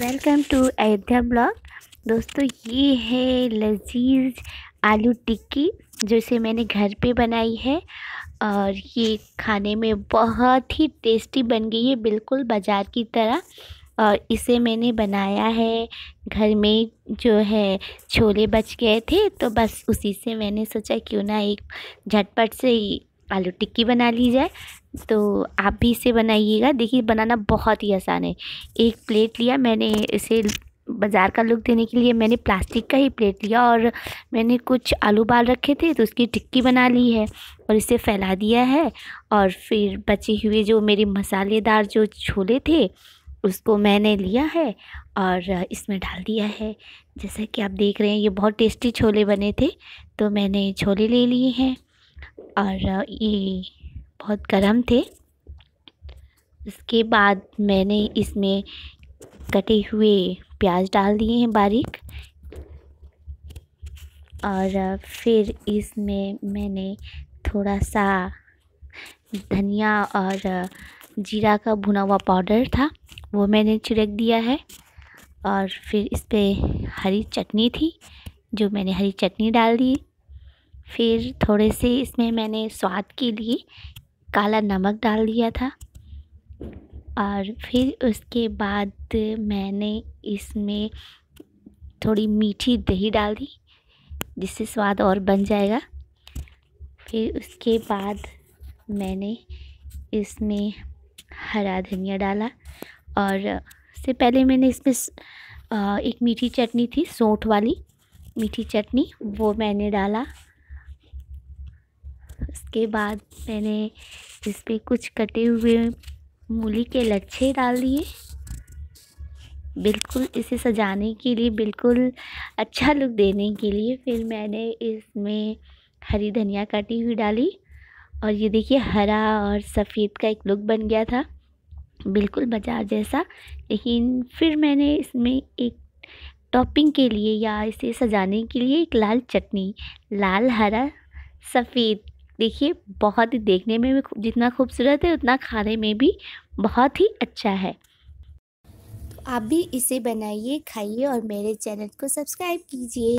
welcome to Ayodhya blog दोस्तों ये है लजीज आलू टिक्की जो इसे मैंने घर पे बनाई है और ये खाने में बहुत ही टेस्टी बन गई है बिल्कुल बाज़ार की तरह और इसे मैंने बनाया है घर में जो है छोले बच गए थे तो बस उसी से मैंने सोचा क्यों ना एक झटपट से आलू टिक्की बना ली जाए तो आप भी इसे बनाइएगा देखिए बनाना बहुत ही आसान है एक प्लेट लिया मैंने इसे बाज़ार का लुक देने के लिए मैंने प्लास्टिक का ही प्लेट लिया और मैंने कुछ आलू बाल रखे थे तो उसकी टिक्की बना ली है और इसे फैला दिया है और फिर बचे हुए जो मेरे मसालेदार जो छोले थे उसको मैंने लिया है और इसमें डाल दिया है जैसा कि आप देख रहे हैं ये बहुत टेस्टी छोले बने थे तो मैंने छोले ले लिए हैं और ये बहुत गर्म थे उसके बाद मैंने इसमें कटे हुए प्याज डाल दिए हैं बारीक और फिर इसमें मैंने थोड़ा सा धनिया और जीरा का भुना हुआ पाउडर था वो मैंने छिड़क दिया है और फिर इस पर हरी चटनी थी जो मैंने हरी चटनी डाल दी फिर थोड़े से इसमें मैंने स्वाद के लिए काला नमक डाल दिया था और फिर उसके बाद मैंने इसमें थोड़ी मीठी दही डाल दी जिससे स्वाद और बन जाएगा फिर उसके बाद मैंने इसमें हरा धनिया डाला और से पहले मैंने इसमें एक मीठी चटनी थी सोंठ वाली मीठी चटनी वो मैंने डाला उसके बाद मैंने इस पर कुछ कटे हुए मूली के लच्छे डाल दिए बिल्कुल इसे सजाने के लिए बिल्कुल अच्छा लुक देने के लिए फिर मैंने इसमें हरी धनिया काटी हुई डाली और ये देखिए हरा और सफ़ेद का एक लुक बन गया था बिल्कुल बाजार जैसा लेकिन फिर मैंने इसमें एक टॉपिंग के लिए या इसे सजाने के लिए एक लाल चटनी लाल हरा सफ़ेद देखिए बहुत ही देखने में भी जितना खूबसूरत है उतना खाने में भी बहुत ही अच्छा है तो आप भी इसे बनाइए खाइए और मेरे चैनल को सब्सक्राइब कीजिए